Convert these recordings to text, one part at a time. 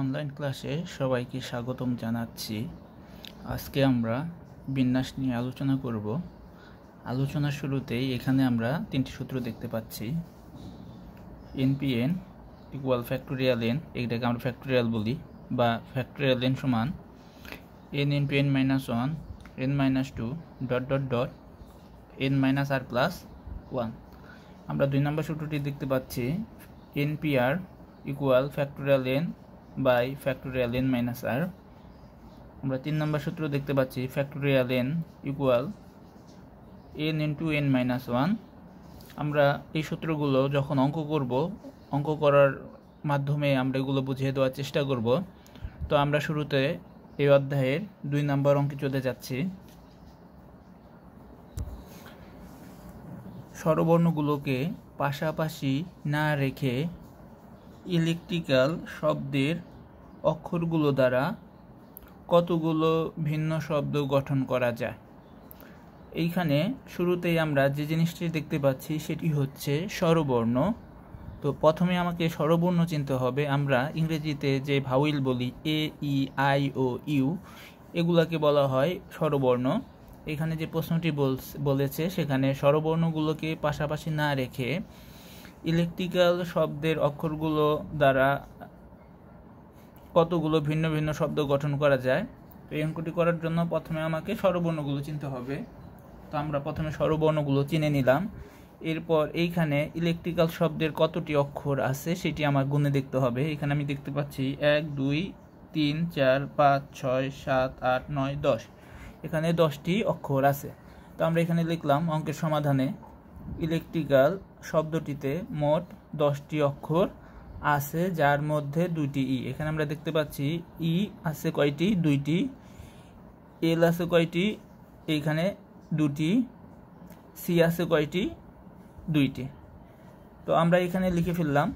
online ক্লাসে সবাইকে স্বাগতম জানাচ্ছি আজকে আমরা বিন্যাস নিয়ে আলোচনা করব আলোচনা শুরুতেই এখানে আমরা তিনটি সূত্র দেখতে পাচ্ছি এনপিএন ইকুয়াল ফ্যাক্টোরিয়াল এন এটাকে আমরা ফ্যাক্টোরিয়াল বলি বা ফ্যাক্টোরিয়াল এন সমান n n P n minus one n minus two dot dot dot n minus r plus one আমরা দুই নম্বর সূত্রটি দেখতে পাচ্ছি nPr equal factorial n by factorial n minus r আমরা তিন নম্বর সূত্র দেখতে পাচ্ছি factorial n equal n into n minus one আমরা এই সূত্রগুলো যখন অঙ্ক করব অঙ্ক করার মাধ্যমে আমরা এগুলো বুঝিয়ে দেওয়ার চেষ্টা করব তো আমরা শুরুতে এই অধ্যায়ের দুই নম্বর অঙ্কে চলে যাচ্ছি স্বরবর্ণগুলোকে পাশাপাশি না রেখে ইলেকট্রিক্যাল শব্দের অক্ষরগুলো দ্বারা কতগুলো ভিন্ন শব্দ গঠন করা যায় এইখানে শুরুতেই আমরা যে জিনিসটি দেখতে পাচ্ছি সেটি হচ্ছে স্বরবর্ণ তো প্রথমে আমাকে স্বরবর্ণ চিনতে হবে আমরা ইংরেজিতে যে ভাউইল বলি এ ই আই ও ইউ এগুলাকে বলা হয় স্বরবর্ণ এখানে যে প্রশ্নটি বলেছে সেখানে স্বরবর্ণগুলোকে পাশাপাশি না রেখে ইলেকট্রিক্যাল শব্দের অক্ষরগুলো দ্বারা কতগুলো ভিন্ন ভিন্ন শব্দ গঠন করা যায় তো এই অঙ্কটি করার জন্য প্রথমে আমাকে স্বরবর্ণগুলো চিনতে হবে তো আমরা প্রথমে স্বরবর্ণগুলো চিনে নিলাম এরপর এইখানে ইলেকট্রিক্যাল শব্দের কতটি অক্ষর আছে সেটি আমার গুণে দেখতে হবে এখানে আমি দেখতে পাচ্ছি এক দুই তিন চার পাঁচ ছয় সাত আট নয় দশ এখানে দশটি অক্ষর আছে তো আমরা এখানে লিখলাম অঙ্কের সমাধানে ইলেকট্রিক্যাল শব্দটিতে মোট দশটি অক্ষর আছে যার মধ্যে দুইটি ই এখানে আমরা দেখতে পাচ্ছি ই আছে কয়টি দুইটি এল আছে কয়টি এইখানে দুটি সি আছে কয়টি দুইটি তো আমরা এখানে লিখে ফেললাম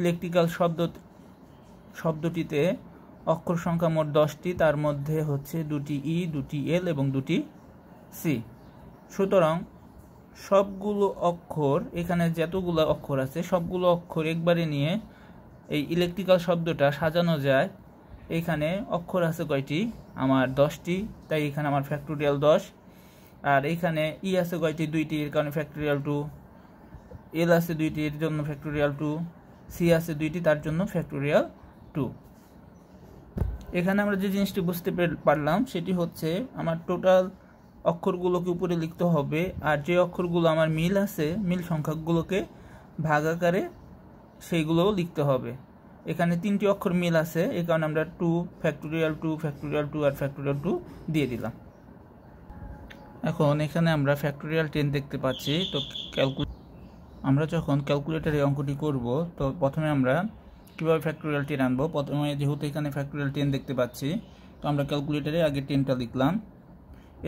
ইলেকট্রিক্যাল শব্দ শব্দটিতে অক্ষর সংখ্যা মোট দশটি তার মধ্যে হচ্ছে দুটি ই দুটি এল এবং দুটি সি সুতরাং সবগুলো অক্ষর এখানে যতগুলো অক্ষর আছে সবগুলো অক্ষর একবারে নিয়ে এই ইলেকট্রিক্যাল শব্দটা সাজানো যায় এখানে অক্ষর আছে কয়টি আমার দশটি তাই এখানে আমার ফ্যাক্টোরিয়াল দশ আর এখানে ই আছে কয়টি দুইটি এর কারণে ফ্যাক্টোরিয়াল টু এল আছে দুইটি এর জন্য ফ্যাক্টোরিয়াল টু সি আছে দুইটি তার জন্য ফ্যাক্টোরিয়াল টু এখানে আমরা যে জিনিসটি বুঝতে পারলাম সেটি হচ্ছে আমার টোটাল অক্ষরগুলোকে উপরে লিখতে হবে আর যে অক্ষরগুলো আমার মিল আছে মিল সংখ্যাগুলোকে ভাগ আকারে সেইগুলোও লিখতে হবে এখানে তিনটি অক্ষর মিল আছে এ কারণে আমরা two factorial two factorial two আর ফ্যাক্টোরিয়াল টু দিয়ে দিলাম এখন এখানে আমরা ফ্যাক্টোরিয়াল টেন দেখতে পাচ্ছি তো ক্যালকু আমরা যখন ক্যালকুলেটারে অঙ্কটি করব তো প্রথমে আমরা কীভাবে ফ্যাক্টোরিয়াল টেন আনবো প্রথমে যেহেতু এখানে ফ্যাক্টোরিয়াল টেন দেখতে পাচ্ছি তো আমরা ক্যালকুলেটারে আগে টেনটা লিখলাম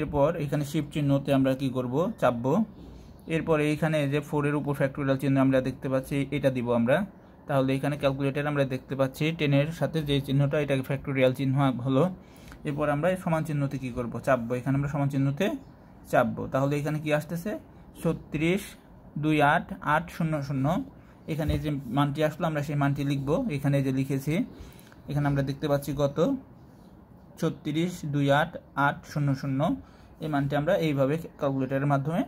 এরপর এখানে শিপ চিহ্নতে আমরা কি করব চাপব এরপর এইখানে যে ফোরের উপর ফ্যাক্টোরিয়াল চিহ্ন আমরা দেখতে পাচ্ছি এটা দিব আমরা তাহলে এখানে ক্যালকুলেটার আমরা দেখতে পাচ্ছি টেনের সাথে যে চিহ্নটা এটাকে ফ্যাক্টোরিয়াল চিহ্ন হলো এরপর আমরা সমান চিহ্নতে কি করব চাপবো এখানে আমরা সমান চিহ্নতে চাপবো তাহলে এখানে কি আসতেছে ছত্রিশ দুই আট আট শূন্য শূন্য এখানে যে মানটি আসলো আমরা সেই মানটি লিখব এখানে যে লিখেছি এখানে আমরা দেখতে পাচ্ছি কত ছত্রিশ দুই আট আট শূন্য শূন্য এই মানটি আমরা এইভাবে ক্যালকুলেটারের মাধ্যমে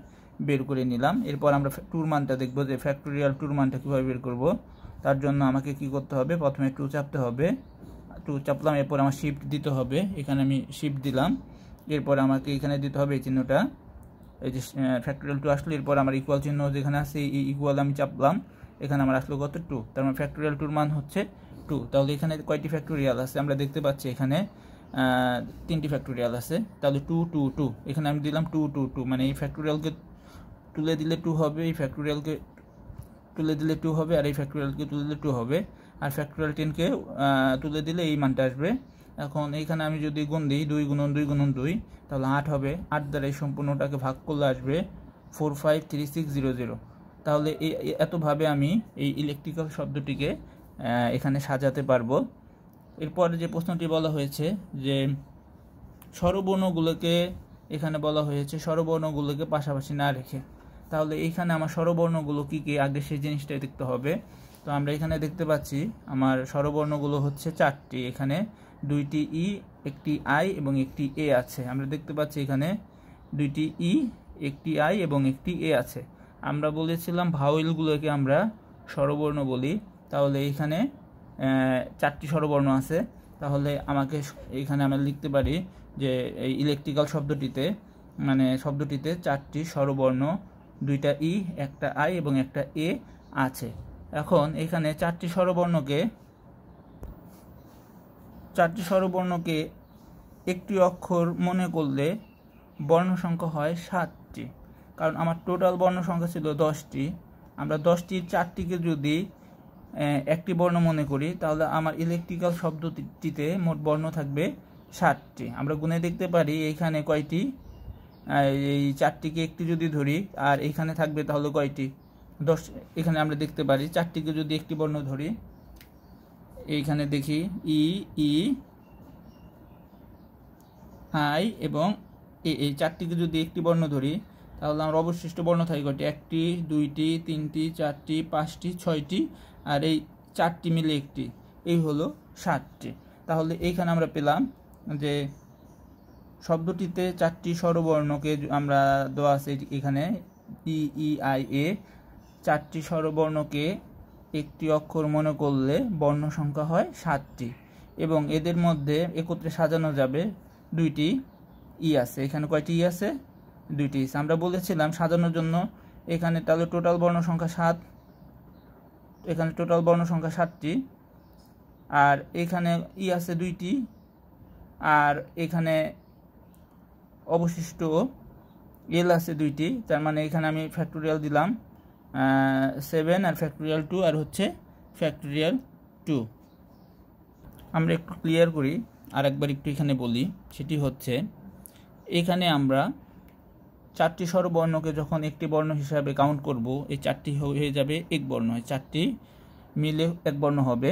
বের করে নিলাম এরপর আমরা টুর মানটা দেখব যে ফ্যাক্টোরিয়াল টুর মানটা কীভাবে বের করব তার জন্য আমাকে কি করতে হবে প্রথমে টু চাপতে হবে টু চাপলাম এরপর আমার শিফট দিতে হবে এখানে আমি শিফট দিলাম এরপর আমাকে এখানে দিতে হবে এই চিহ্নটা এই যে ফ্যাক্টোরিয়াল টু আসলো এরপর আমার ইকুয়াল চিহ্ন যেখানে আছে এই ইকুয়াল আমি চাপলাম এখানে আমার আসলো কত টু তার মানে ফ্যাক্টোরিয়াল টুর মান হচ্ছে টু তাহলে এখানে কয়টি ফ্যাক্টোরিয়াল আছে আমরা দেখতে পাচ্ছি এখানে তিনটি ফ্যাক্টোরিয়াল আছে তাহলে টু টু টু এখানে আমি দিলাম টু টু টু মানে এই ফ্যাক্টোরিয়ালকে তুলে দিলে টু হবে এই ফ্যাক্টোরিয়ালকে তুলে দিলে টু হবে আর এই ফ্যাক্টোরিয়ালকে তুলে দিলে টু হবে আর ফ্যাক্টোরিয়াল টেনকে তুলে দিলে এই মানটা আসবে এখন এইখানে আমি যদি গুণ দিই দুই গুণন দুই গুণন দুই তাহলে আট হবে আট দ্বারা এই সম্পূর্ণটাকে ভাগ করলে আসবে four five three six zero zero তাহলে এতভাবে আমি এই ইলেকট্রিক্যাল শব্দটিকে এখানে সাজাতে পারবো এরপরে যে প্রশ্নটি বলা হয়েছে যে স্বরবর্ণগুলোকে এখানে বলা হয়েছে স্বরবর্ণগুলোকে পাশাপাশি না রেখে তাহলে এইখানে আমার স্বরবর্ণগুলো কী কী আগে সেই জিনিসটাই দেখতে হবে তো আমরা এখানে দেখতে পাচ্ছি আমার স্বরবর্ণগুলো হচ্ছে চারটি এখানে দুইটি ই একটি আই এবং একটি এ আছে আমরা দেখতে পাচ্ছি এখানে দুইটি ই একটি আই এবং একটি এ আছে আমরা বলেছিলাম ভাওয়েলগুলোকে আমরা স্বরবর্ণ বলি তাহলে এখানে চারটি স্বরবর্ণ আছে তাহলে আমাকে এখানে আমরা লিখতে পারি যে এই ইলেকট্রিক্যাল শব্দটিতে মানে শব্দটিতে চারটি স্বরবর্ণ দুইটা ই একটা আই এবং একটা এ আছে এখন এখানে চারটি স্বরবর্ণকে চারটি স্বরবর্ণকে একটি অক্ষর মনে করলে বর্ণ সংখ্যা হয় সাতটি কারণ আমার টোটাল বর্ণ সংখ্যা ছিল দশটি আমরা দশটির চারটিকে যদি একটি বর্ণ মনে করি তাহলে আমার ইলেকট্রিক্যাল শব্দটিতে মোট বর্ণ থাকবে সাতটি আমরা গুনে দেখতে পারি এইখানে কয়টি এই চারটিকে একটি যদি ধরি আর এইখানে থাকবে তাহলে কয়টি দশ এখানে আমরা দেখতে পারি চারটিকে যদি একটি বর্ণ ধরি এইখানে দেখি ই ই আই এবং এই চারটিকে যদি একটি বর্ণ ধরি তাহলে আমার অবশিষ্ট বর্ণ থাকি কয়টি একটি দুইটি তিনটি চারটি পাঁচটি ছয়টি আর এই চারটি মিলে একটি এই হলো সাতটি তাহলে এইখানে আমরা পেলাম যে শব্দটিতে চারটি স্বরবর্ণকে আমরা দেওয়া আছে এখানে ই আই এ চারটি স্বরবর্ণকে একটি অক্ষর মনে করলে বর্ণ সংখ্যা হয় সাতটি এবং এদের মধ্যে একত্রে সাজানো যাবে দুইটি ই আছে এখানে কয়টি ই আছে দুইটি আমরা বলেছিলাম সাজানোর জন্য এখানে তাহলে টোটাল বর্ণ সংখ্যা সাত এখানে টোটাল বর্ণ সংখ্যা সাতটি আর এখানে ই আছে দুইটি আর এখানে অবশিষ্ট এল আছে দুইটি তার মানে এখানে আমি ফ্যাক্টোরিয়াল দিলাম সেভেন আর ফ্যাক্টোরিয়াল টু আর হচ্ছে ফ্যাক্টোরিয়াল টু আমরা একটু ক্লিয়ার করি আর একবার একটু এখানে বলি সেটি হচ্ছে এখানে আমরা চারটি স্বরবর্ণকে যখন একটি বর্ণ হিসাবে কাউন্ট করব এই চারটি হয়ে যাবে এক বর্ণ হয় চারটি মিলে এক বর্ণ হবে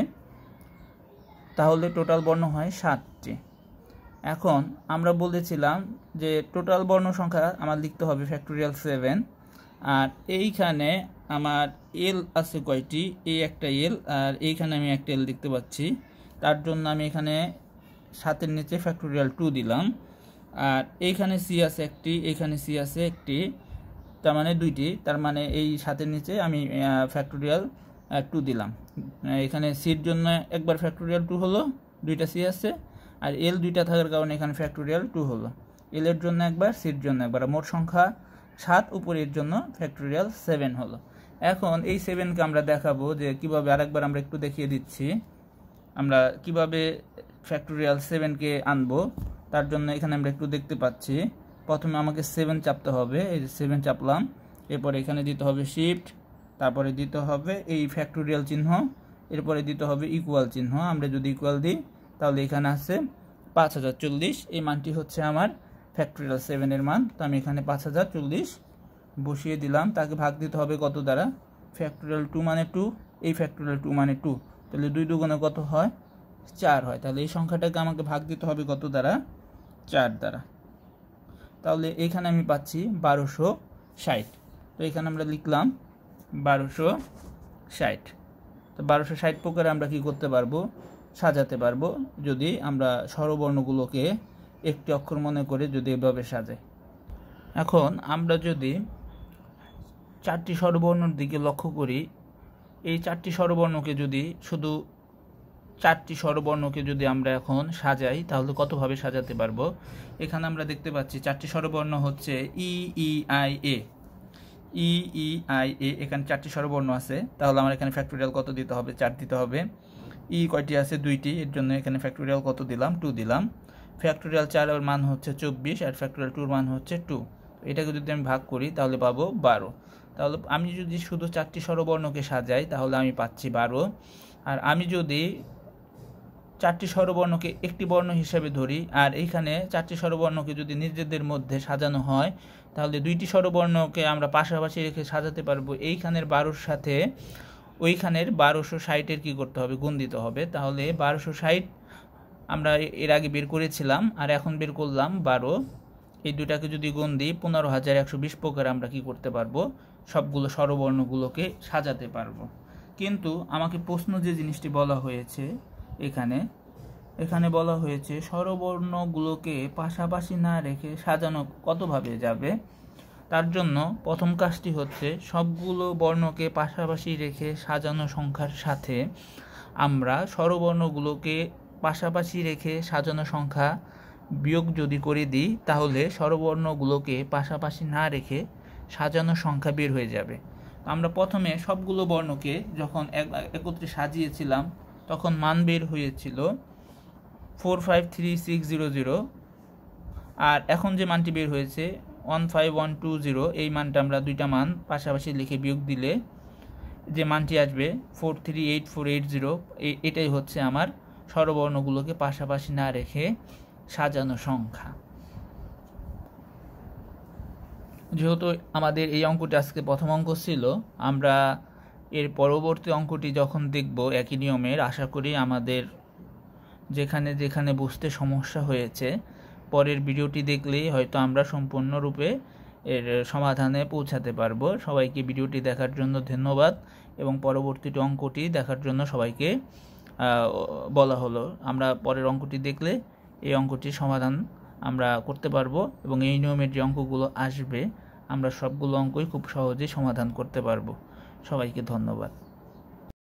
তাহলে টোটাল বর্ণ হয় সাতটি এখন আমরা বলেছিলাম যে টোটাল বর্ণ সংখ্যা আমার লিখতে হবে ফ্যাক্টোরিয়াল সেভেন আর এইখানে আমার এল আছে কয়টি এই একটা এল আর এইখানে আমি একটা এল দেখতে পাচ্ছি তার জন্য আমি এখানে সাতের নিচে ফ্যাক্টোরিয়াল টু দিলাম আর এইখানে সি আছে একটি এইখানে সি আছে একটি তার মানে দুইটি তার মানে এই সাতের নিচে আমি ফ্যাক্টোরিয়াল টু দিলাম এখানে সির জন্য একবার ফ্যাক্টোরিয়াল টু হলো দুইটা সি আছে আর এল দুইটা থাকার কারণে এখানে ফ্যাক্টোরিয়াল টু হলো এল এর জন্য একবার সির জন্য একবার মোট সংখ্যা সাত উপরের জন্য ফ্যাক্টোরিয়াল সেভেন হলো এখন এই সেভেনকে আমরা দেখাবো যে কিভাবে আরেকবার আমরা একটু দেখিয়ে দিচ্ছি আমরা কিভাবে ফ্যাক্টোরিয়াল সেভেনকে আনবো তার জন্য এখানে আমরা একটু দেখতে পাচ্ছি প্রথমে আমাকে সেভেন চাপতে হবে এই যে সেভেন চাপলাম এরপর এখানে দিতে হবে শিফট তারপরে দিতে হবে এই ফ্যাক্টোরিয়াল চিহ্ন এরপরে দিতে হবে ইকুয়াল চিহ্ন আমরা যদি ইকুয়াল দিই তাহলে এখানে আছে পাঁচ হাজার চল্লিশ এই মানটি হচ্ছে আমার ফ্যাক্টোরিয়াল সেভেনের মান তো আমি এখানে পাঁচ হাজার চল্লিশ বসিয়ে দিলাম তাকে ভাগ দিতে হবে কত দ্বারা ফ্যাক্টোরিয়াল টু মানে টু এই ফ্যাক্টোরিয়াল টু মানে টু তাহলে দুই দুগুণে কত হয় চার হয় তাহলে এই সংখ্যাটাকে আমাকে ভাগ দিতে হবে কত দ্বারা চার দ্বারা তাহলে এখানে আমি পাচ্ছি বারোশো ষাট তো এখানে আমরা লিখলাম বারোশো ষাট তো বারোশো ষাট প্রকারে আমরা কি করতে পারবো সাজাতে পারবো যদি আমরা স্বরবর্ণগুলোকে একটি অক্ষর মনে করে যদি এভাবে সাজাই এখন আমরা যদি চারটি স্বরবর্ণর দিকে লক্ষ্য করি এই চারটি স্বরবর্ণকে যদি শুধু চারটি স্বরবর্ণকে যদি আমরা এখন সাজাই তাহলে কতভাবে সাজাতে পারবো এখানে আমরা দেখতে পাচ্ছি চারটি স্বরবর্ণ হচ্ছে ই E I A E E I A এখানে চারটি স্বরবর্ণ আছে তাহলে আমার এখানে ফ্যাক্টোরিয়াল কত দিতে হবে চার দিতে হবে ই কয়টি আছে দুইটি এর জন্য এখানে ফ্যাক্টোরিয়াল কত দিলাম টু দিলাম ফ্যাক্টোরিয়াল চারের মান হচ্ছে চব্বিশ আর ফ্যাক্টোরিয়াল টুর মান হচ্ছে টু এটাকে যদি আমি ভাগ করি তাহলে পাবো বারো তাহলে আমি যদি শুধু চারটি স্বরবর্ণকে সাজাই তাহলে আমি পাচ্ছি বারো আর আমি যদি চারটি স্বরবর্ণকে একটি বর্ণ হিসেবে ধরি আর এইখানে চারটি স্বরবর্ণকে যদি নিজেদের মধ্যে সাজানো হয় তাহলে দুইটি স্বরবর্ণকে আমরা পাশাপাশি রেখে সাজাতে পারবো এইখানের বারোর সাথে ওইখানের বারোশো ষাটের কী করতে হবে গুণ দিতে হবে তাহলে বারোশো ষাট আমরা এর আগে বের করেছিলাম আর এখন বের করলাম বারো এই দুটাকে যদি গুণ দিই পনেরো হাজার একশো বিশ প্রকার আমরা কি করতে পারবো সবগুলো স্বরবর্ণগুলোকে সাজাতে পারবো কিন্তু আমাকে প্রশ্ন যে জিনিসটি বলা হয়েছে এখানে এখানে বলা হয়েছে স্বরবর্ণগুলোকে পাশাপাশি না রেখে সাজানো কতভাবে যাবে তার জন্য প্রথম কাজটি হচ্ছে সবগুলো বর্ণকে পাশাপাশি রেখে সাজানো সংখ্যার সাথে আমরা স্বরবর্ণগুলোকে পাশাপাশি রেখে সাজানো সংখ্যা বিয়োগ যদি করে দিই তাহলে স্বরবর্ণগুলোকে পাশাপাশি না রেখে সাজানো সংখ্যা বের হয়ে যাবে আমরা প্রথমে সবগুলো বর্ণকে যখন একত্রে সাজিয়েছিলাম তখন মান বের হয়েছিল four five three six zero zero আর এখন যে মানটি বের হয়েছে one five one two zero এই মানটা আমরা দুইটা মান পাশাপাশি লিখে বিয়োগ দিলে যে মানটি আসবে four three eight four eight zero এটাই হচ্ছে আমার স্বরবর্ণগুলোকে পাশাপাশি না রেখে সাজানো সংখ্যা যেহেতু আমাদের এই অঙ্কটি আজকে প্রথম অঙ্ক ছিল আমরা এর পরবর্তী অঙ্কটি যখন দেখব একই নিয়মের আশা করি আমাদের যেখানে যেখানে বুঝতে সমস্যা হয়েছে পরের ভিডিওটি দেখলেই হয়তো আমরা সম্পূর্ণরূপে এর সমাধানে পৌঁছাতে পারবো সবাইকে ভিডিওটি দেখার জন্য ধন্যবাদ এবং পরবর্তী অঙ্কটি দেখার জন্য সবাইকে বলা হলো আমরা পরের অঙ্কটি দেখলে এই অঙ্কটির সমাধান আমরা করতে পারবো এবং এই নিয়মের যে অঙ্কগুলো আসবে আমরা সবগুলো অঙ্কই খুব সহজেই সমাধান করতে পারবো সবাইকে ধন্যবাদ